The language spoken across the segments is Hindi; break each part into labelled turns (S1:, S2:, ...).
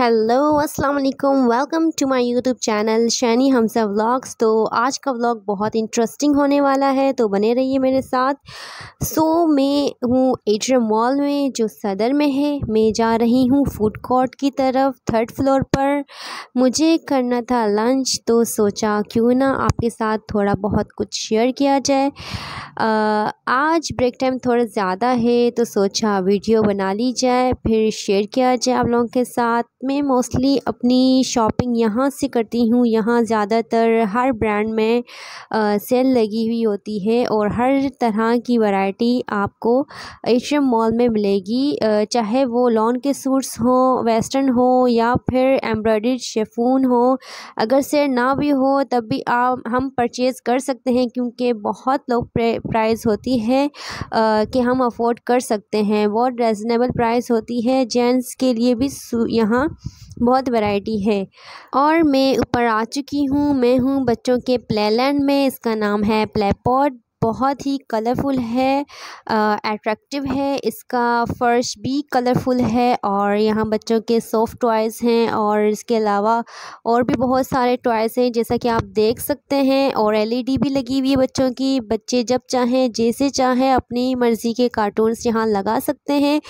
S1: हेलो अस्सलाम वालेकुम welcome to my YouTube channel Shaini Hamsa vlogs तो आज का व्लॉग बहुत इंटरेस्टिंग होने वाला है तो बने रहिए मेरे साथ सो so, मैं हूँ एट्रियम मॉल में जो सदर में है मैं जा रही हूँ फूड कोर्ट की तरफ थर्ड फ्लोर पर मुझे करना था लंच तो सोचा क्यों ना आपके साथ थोड़ा बहुत कुछ शेयर किया जाए आज ब्रेक टाइम थोड़ा ज़्यादा है तो सोचा वीडियो बना ली जाए फिर शेयर किया जाए आप लोगों के साथ मैं मोस्टली अपनी शॉपिंग यहाँ से करती हूँ यहाँ ज़्यादातर हर ब्रांड में सेल लगी हुई होती है और हर तरह की वैरायटी आपको एशियम मॉल में मिलेगी चाहे वो लॉन के सूट्स हों वेस्टर्न हो या फिर एम्ब्रॉयड शेफून हो अगर सेल ना भी हो तब भी आप हम परचेज़ कर सकते हैं क्योंकि बहुत लो प्राइस होती है आ, कि हम अफोर्ड कर सकते हैं बहुत रिजनेबल प्राइस होती है जेंट्स के लिए भी यहाँ बहुत वैरायटी है और मैं ऊपर आ चुकी हूँ मैं हूँ बच्चों के प्लेलैंड में इसका नाम है प्लेपॉड बहुत ही कलरफुल है अट्रैक्टिव है इसका फ़र्श भी कलरफुल है और यहाँ बच्चों के सॉफ़्ट टॉयज़ हैं और इसके अलावा और भी बहुत सारे टॉयज़ हैं जैसा कि आप देख सकते हैं और एलईडी e भी लगी हुई है बच्चों की बच्चे जब चाहें जैसे चाहें अपनी मर्ज़ी के कार्टून्स यहाँ लगा सकते हैं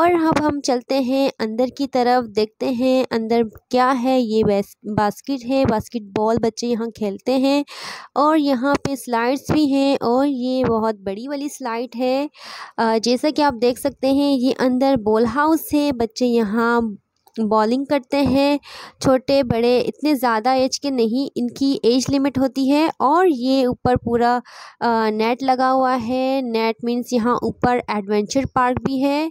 S1: और अब हम चलते हैं अंदर की तरफ देखते हैं अंदर क्या है ये बास्केट है बास्केटबॉल बच्चे यहाँ खेलते हैं और यहाँ पे स्लाइड्स भी हैं और और ये बहुत बड़ी वाली स्लाइड है जैसा कि आप देख सकते हैं ये अंदर बॉल हाउस है बच्चे यहाँ बॉलिंग करते हैं छोटे बड़े इतने ज़्यादा एज के नहीं इनकी एज लिमिट होती है और ये ऊपर पूरा नेट लगा हुआ है नेट मीन्स यहाँ ऊपर एडवेंचर पार्क भी है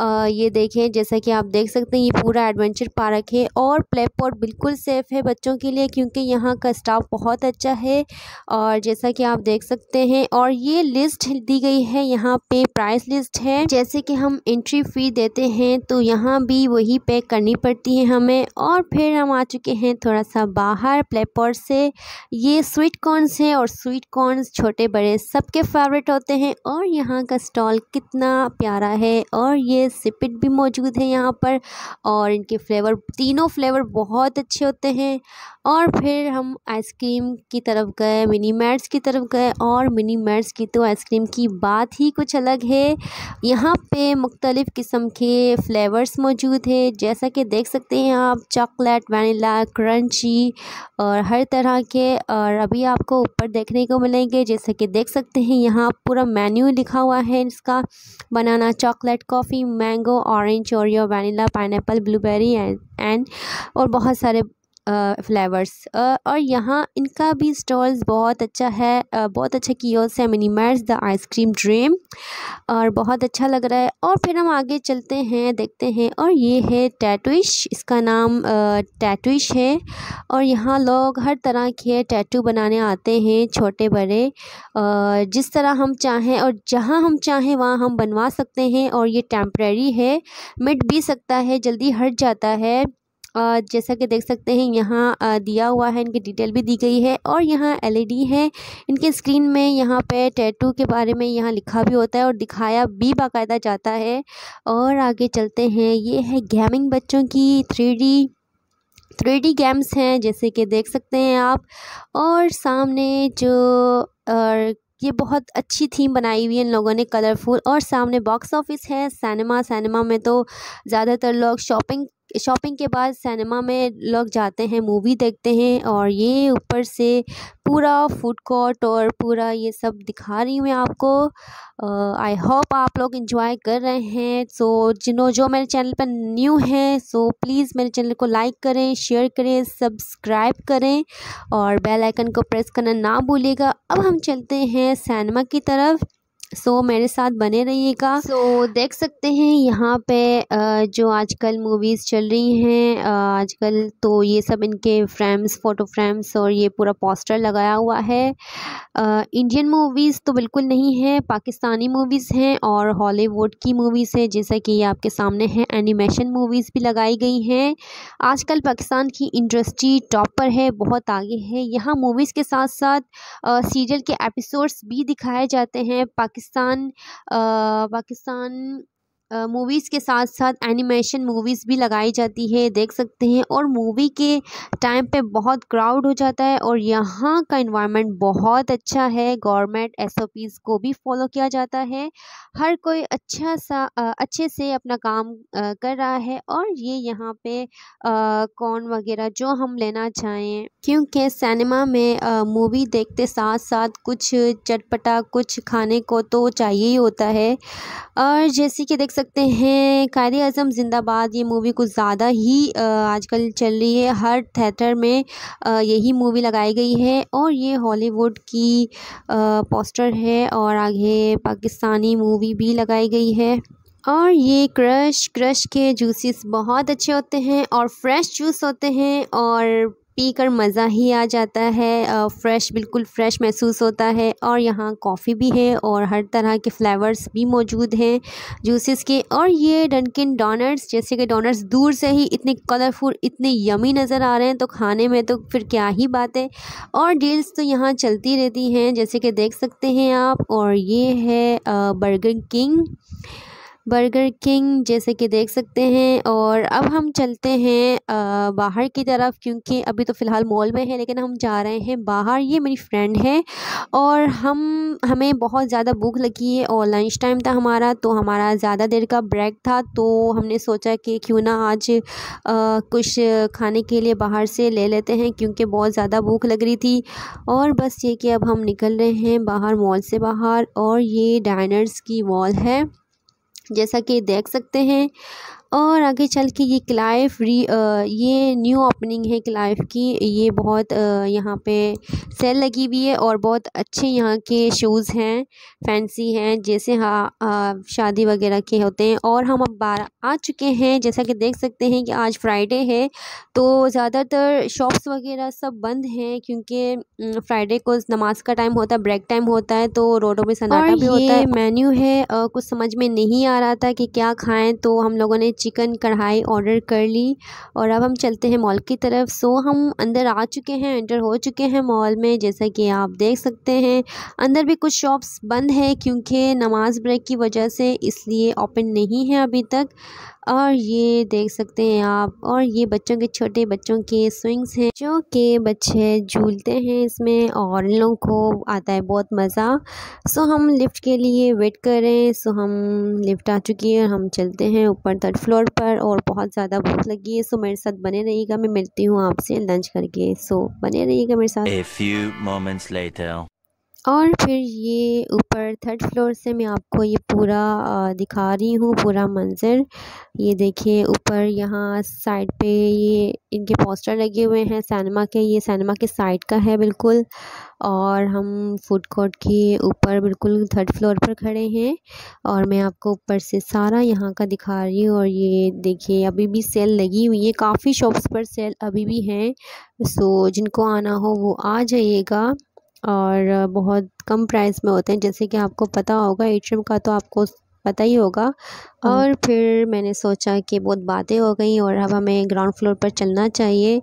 S1: आ, ये देखें जैसा कि आप देख सकते हैं ये पूरा एडवेंचर पार्क है और प्लेपोर्ट बिल्कुल सेफ़ है बच्चों के लिए क्योंकि यहाँ का स्टाफ बहुत अच्छा है और जैसा कि आप देख सकते हैं और ये लिस्ट दी गई है यहाँ पे प्राइस लिस्ट है जैसे कि हम एंट्री फ़ी देते हैं तो यहाँ भी वही पे करने करनी पड़ती है हमें और फिर हम आ चुके हैं थोड़ा सा बाहर प्लेपोर से ये स्वीट कॉर्नस हैं और स्वीट कॉर्नस छोटे बड़े सबके फेवरेट होते हैं और यहाँ का स्टॉल कितना प्यारा है और ये सिपिट भी मौजूद है यहाँ पर और इनके फ्लेवर तीनों फ्लेवर बहुत अच्छे होते हैं और फिर हम आइसक्रीम की तरफ गए मिनी मैट्स की तरफ गए और मिनी मैट्स की तो आइसक्रीम की बात ही कुछ अलग है यहाँ पे मुख्तलिफ़ किस्म के फ्लेवर्स मौजूद है जैसा के देख सकते हैं आप चॉकलेट वनीला क्रंची और हर तरह के और अभी आपको ऊपर देखने को मिलेंगे जैसे कि देख सकते हैं यहाँ पूरा मेन्यू लिखा हुआ है इसका banana chocolate coffee mango orange Oreo vanilla pineapple blueberry and और बहुत सारे फ्लेवर्स और यहाँ इनका भी स्टॉल्स बहुत अच्छा है बहुत अच्छा कियोस है मिनीमर्स द आइसक्रीम ड्रीम और बहुत अच्छा लग रहा है और फिर हम आगे चलते हैं देखते हैं और ये है टैटूश इसका नाम टैटूश है और यहाँ लोग हर तरह के टैटू बनाने आते हैं छोटे बड़े जिस तरह हम चाहें और जहाँ हम चाहें वहाँ हम बनवा सकते हैं और ये टेम्प्रेरी है मिट भी सकता है जल्दी हट जाता है जैसा कि देख सकते हैं यहाँ दिया हुआ है इनकी डिटेल भी दी गई है और यहाँ एलईडी e है इनके स्क्रीन में यहाँ पे टैटू के बारे में यहाँ लिखा भी होता है और दिखाया भी बाकायदा जाता है और आगे चलते हैं ये है गेमिंग बच्चों की थ्री थ्री गेम्स हैं जैसे कि देख सकते हैं आप और सामने जो और ये बहुत अच्छी थीम बनाई हुई है इन लोगों ने कलरफुल और सामने बॉक्स ऑफिस है सिनेमा सिनेमा में तो ज़्यादातर लोग शॉपिंग शॉपिंग के बाद सिनेमा में लोग जाते हैं मूवी देखते हैं और ये ऊपर से पूरा फूड कोर्ट और पूरा ये सब दिखा रही हूँ मैं आपको आई होप आप लोग इन्जॉय कर रहे हैं सो so, जिनों जो मेरे चैनल पर न्यू हैं सो so, प्लीज़ मेरे चैनल को लाइक करें शेयर करें सब्सक्राइब करें और बेल आइकन को प्रेस करना ना भूलिएगा अब हम चलते हैं सिनेमा की तरफ सो मेरे साथ बने रहिएगा सो देख सकते हैं यहाँ पे जो आजकल मूवीज़ चल रही हैं आजकल तो ये सब इनके फ्रेम्स फ़ोटो फ्रेम्स और ये पूरा पोस्टर लगाया हुआ है इंडियन मूवीज़ तो बिल्कुल नहीं है पाकिस्तानी मूवीज़ हैं और हॉलीवुड की मूवीज़ हैं जैसा कि ये आपके सामने हैं एनिमेशन मूवीज़ भी लगाई गई हैं आजकल पाकिस्तान की इंडस्ट्री टॉप पर है बहुत आगे है यहाँ मूवीज़ के साथ साथ सीरियल के एपिसोड्स भी दिखाए जाते हैं पाकिस्तान पाकिस्तान पाकिस्तान मूवीज़ के साथ साथ एनिमेशन मूवीज़ भी लगाई जाती है देख सकते हैं और मूवी के टाइम पे बहुत क्राउड हो जाता है और यहाँ का इन्वायरमेंट बहुत अच्छा है गवर्नमेंट एसओपीज़ को भी फॉलो किया जाता है हर कोई अच्छा सा अच्छे से अपना काम कर रहा है और ये यहाँ पे कॉर्न वगैरह जो हम लेना चाहें क्योंकि सिनेमा में मूवी देखते साथ साथ कुछ चटपटा कुछ खाने को तो चाहिए ही होता है और जैसे कि देख सकते हैं कायद अज़म जिंदाबाद ये मूवी कुछ ज़्यादा ही आजकल चल रही है हर थिएटर में यही मूवी लगाई गई है और ये हॉलीवुड की पोस्टर है और आगे पाकिस्तानी मूवी भी लगाई गई है और ये क्रश क्रश के जूसेस बहुत अच्छे होते हैं और फ्रेश जूस होते हैं और पी कर मज़ा ही आ जाता है फ़्रेश बिल्कुल फ़्रेश महसूस होता है और यहाँ कॉफ़ी भी है और हर तरह के फ़्लेवर्स भी मौजूद हैं जूसेस के और ये डनकिन डोनट्स जैसे कि डोनट्स दूर से ही इतने कलरफुल इतने यमी नज़र आ रहे हैं तो खाने में तो फिर क्या ही बात है और डील्स तो यहाँ चलती रहती हैं जैसे कि देख सकते हैं आप और ये है बर्गर किंग बर्गर किंग जैसे कि देख सकते हैं और अब हम चलते हैं आ, बाहर की तरफ क्योंकि अभी तो फ़िलहाल मॉल में है लेकिन हम जा रहे हैं बाहर ये मेरी फ्रेंड है और हम हमें बहुत ज़्यादा भूख लगी है और लंच टाइम था हमारा तो हमारा ज़्यादा देर का ब्रेक था तो हमने सोचा कि क्यों ना आज आ, कुछ खाने के लिए बाहर से ले लेते हैं क्योंकि बहुत ज़्यादा भूख लग रही थी और बस ये कि अब हम निकल रहे हैं बाहर मॉल से बाहर और ये डाइनर्स की मॉल है जैसा कि देख सकते हैं और आगे चल के ये क्लाइफ री ये न्यू ओपनिंग है क्लाइफ की ये बहुत यहाँ पे सेल लगी हुई है और बहुत अच्छे यहाँ के शूज़ हैं फैंसी हैं जैसे हाँ शादी वगैरह के होते हैं और हम अब बार आ चुके हैं जैसा कि देख सकते हैं कि आज फ्राइडे है तो ज़्यादातर शॉप्स वगैरह सब बंद हैं क्योंकि फ्राइडे को नमाज का टाइम होता है ब्रेक टाइम होता है तो रोडों में सन्नाटा भी होता है मेन्यू है आ, कुछ समझ में नहीं आ रहा था कि क्या खाएँ तो हम लोगों ने चिकन कढ़ाई ऑर्डर कर ली और अब हम चलते हैं मॉल की तरफ सो हम अंदर आ चुके हैं एंटर हो चुके हैं मॉल में जैसा कि आप देख सकते हैं अंदर भी कुछ शॉप्स बंद है क्योंकि नमाज ब्रेक की वजह से इसलिए ओपन नहीं है अभी तक और ये देख सकते हैं आप और ये बच्चों के छोटे बच्चों के स्विंग्स हैं जो कि बच्चे झूलते हैं इसमें और इन लोगों को आता है बहुत मज़ा सो हम लिफ्ट के लिए वेट करें सो हम लिफ्ट आ चुकी है हम चलते हैं ऊपर थर्ड फ्लोर पर और बहुत ज़्यादा भूख लगी है सो मेरे साथ बने रहिएगा मैं मिलती हूँ आपसे लंच करके सो बने रहिएगा मेरे साथ और फिर ये ऊपर थर्ड फ्लोर से मैं आपको ये पूरा दिखा रही हूँ पूरा मंज़र ये देखिए ऊपर यहाँ साइड पे ये इनके पोस्टर लगे हुए हैं सैनमा के ये सैनमा के साइड का है बिल्कुल और हम फूड कोर्ट के ऊपर बिल्कुल थर्ड फ्लोर पर खड़े हैं और मैं आपको ऊपर से सारा यहाँ का दिखा रही हूँ और ये देखिए अभी भी सेल लगी हुई है काफ़ी शॉप्स पर सेल अभी भी हैं सो जिनको आना हो वो आ जाइएगा और बहुत कम प्राइस में होते हैं जैसे कि आपको पता होगा एट्रियम का तो आपको पता ही होगा हाँ। और फिर मैंने सोचा कि बहुत बातें हो गई और अब हमें ग्राउंड फ्लोर पर चलना चाहिए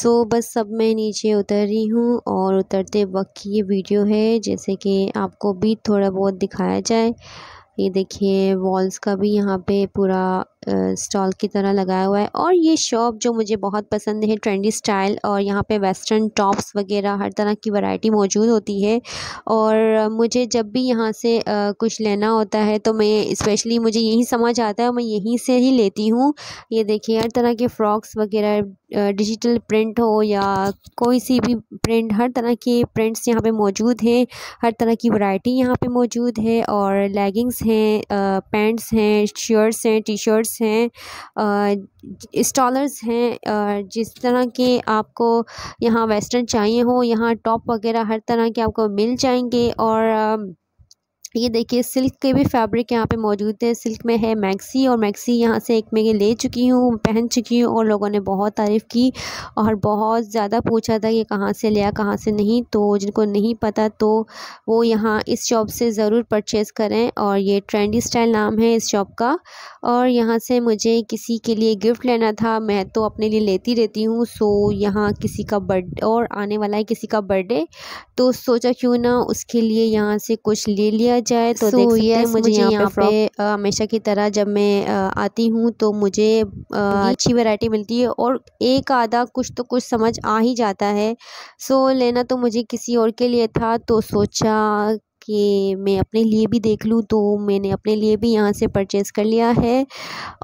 S1: सो बस सब मैं नीचे उतर रही हूँ और उतरते वक्त की ये वीडियो है जैसे कि आपको भी थोड़ा बहुत दिखाया जाए ये देखिए वॉल्स का भी यहाँ पे पूरा स्टॉल की तरह लगाया हुआ है और ये शॉप जो मुझे बहुत पसंद है ट्रेंडी स्टाइल और यहाँ पे वेस्टर्न टॉप्स वगैरह हर तरह की वैरायटी मौजूद होती है और मुझे जब भी यहाँ से आ, कुछ लेना होता है तो मैं स्पेशली मुझे यहीं समझ आता है और मैं यहीं से ही लेती हूँ ये देखिए हर तरह के फ़्रॉक्स वगैरह डिजिटल प्रिंट हो या कोई सी भी प्रिंट हर तरह के प्रिंट्स यहाँ पर मौजूद हैं हर तरह की वरायटी यहाँ पर मौजूद है और लेगिंग्स हैं पैंट्स हैं शर्ट्स हैं टी शर्ट्स हैं स्टॉलर्स हैं जिस तरह के आपको यहाँ वेस्टर्न चाहिए हो यहाँ टॉप वगैरह हर तरह के आपको मिल जाएंगे और ये देखिए सिल्क के भी फैब्रिक यहाँ पे मौजूद है सिल्क में है मैक्सी और मैक्सी यहाँ से एक मैं ले चुकी हूँ पहन चुकी हूँ और लोगों ने बहुत तारीफ़ की और बहुत ज़्यादा पूछा था ये कहाँ से लिया कहाँ से नहीं तो जिनको नहीं पता तो वो यहाँ इस शॉप से ज़रूर परचेज़ करें और ये ट्रेंडी स्टाइल नाम है इस शॉप का और यहाँ से मुझे किसी के लिए गिफ्ट लेना था मैं तो अपने लिए लेती रहती हूँ सो यहाँ किसी का बर्थडे और आने वाला है किसी का बर्थडे तो सोचा क्यों ना उसके लिए यहाँ से कुछ ले लिया जाए तो so, देख सकते हैं मुझे यहाँ पे हमेशा की तरह जब मैं आती हूँ तो मुझे अच्छी वैरायटी मिलती है और एक आधा कुछ तो कुछ समझ आ ही जाता है सो so, लेना तो मुझे किसी और के लिए था तो सोचा कि मैं अपने लिए भी देख लूँ तो मैंने अपने लिए भी यहाँ से परचेज़ कर लिया है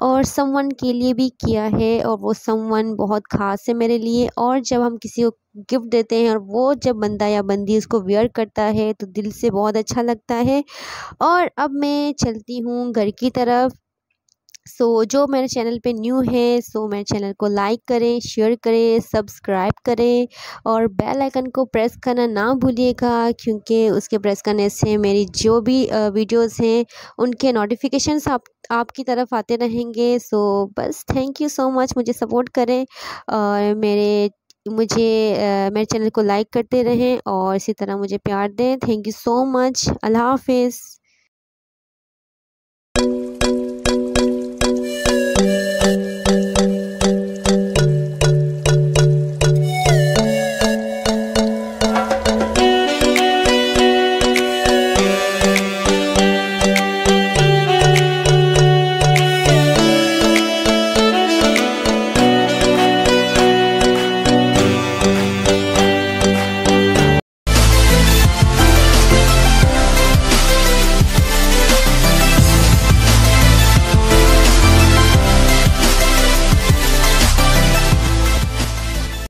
S1: और समवन के लिए भी किया है और वो समवन बहुत ख़ास है मेरे लिए और जब हम किसी को गिफ्ट देते हैं और वो जब बंदा या बंदी उसको वेयर करता है तो दिल से बहुत अच्छा लगता है और अब मैं चलती हूँ घर की तरफ सो so, जो मेरे चैनल पे न्यू है सो so मेरे चैनल को लाइक करें शेयर करें सब्सक्राइब करें और बेल आइकन को प्रेस करना ना भूलिएगा क्योंकि उसके प्रेस करने से मेरी जो भी वीडियोस हैं उनके नोटिफिकेशंस आप आपकी तरफ आते रहेंगे सो so, बस थैंक यू सो मच मुझे सपोर्ट करें और मेरे मुझे आ, मेरे चैनल को लाइक करते रहें और इसी तरह मुझे प्यार दें थैंक यू सो मच अल्लाह हाफिज़